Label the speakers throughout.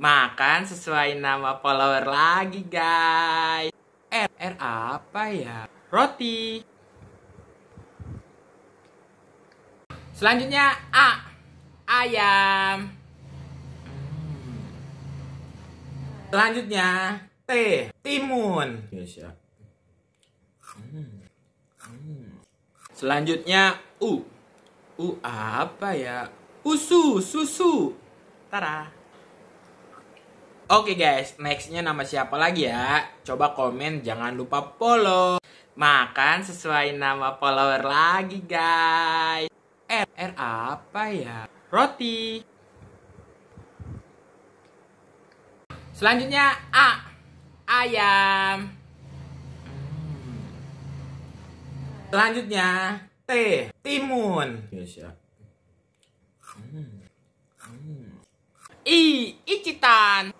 Speaker 1: Makan sesuai nama follower lagi guys. R, eh, R apa ya? Roti. Selanjutnya A. Ayam. Selanjutnya T. Timun. Ya. Selanjutnya U. U apa ya? Usu, susu. Tara. Oke okay guys, nextnya nama siapa lagi ya? Coba komen, jangan lupa follow. Makan sesuai nama follower lagi guys. R, eh, R apa ya? Roti. Selanjutnya A, ayam. Selanjutnya T, timun. Yes, ya. hmm.
Speaker 2: Hmm. I, icitan.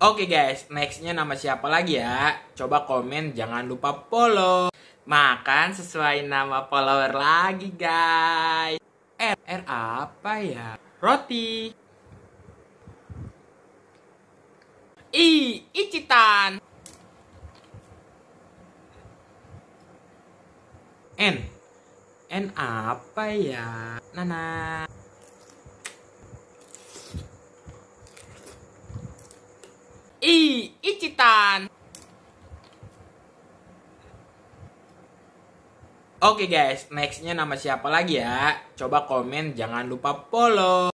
Speaker 1: Oke okay guys, nextnya nama siapa lagi ya? Coba komen, jangan lupa follow. Makan sesuai nama follower lagi guys. R, eh, R apa ya? Roti.
Speaker 2: I, Icitan.
Speaker 1: N, N apa ya? Nana. makan. Oke okay guys, nextnya nama siapa lagi ya? Coba komen, jangan lupa follow.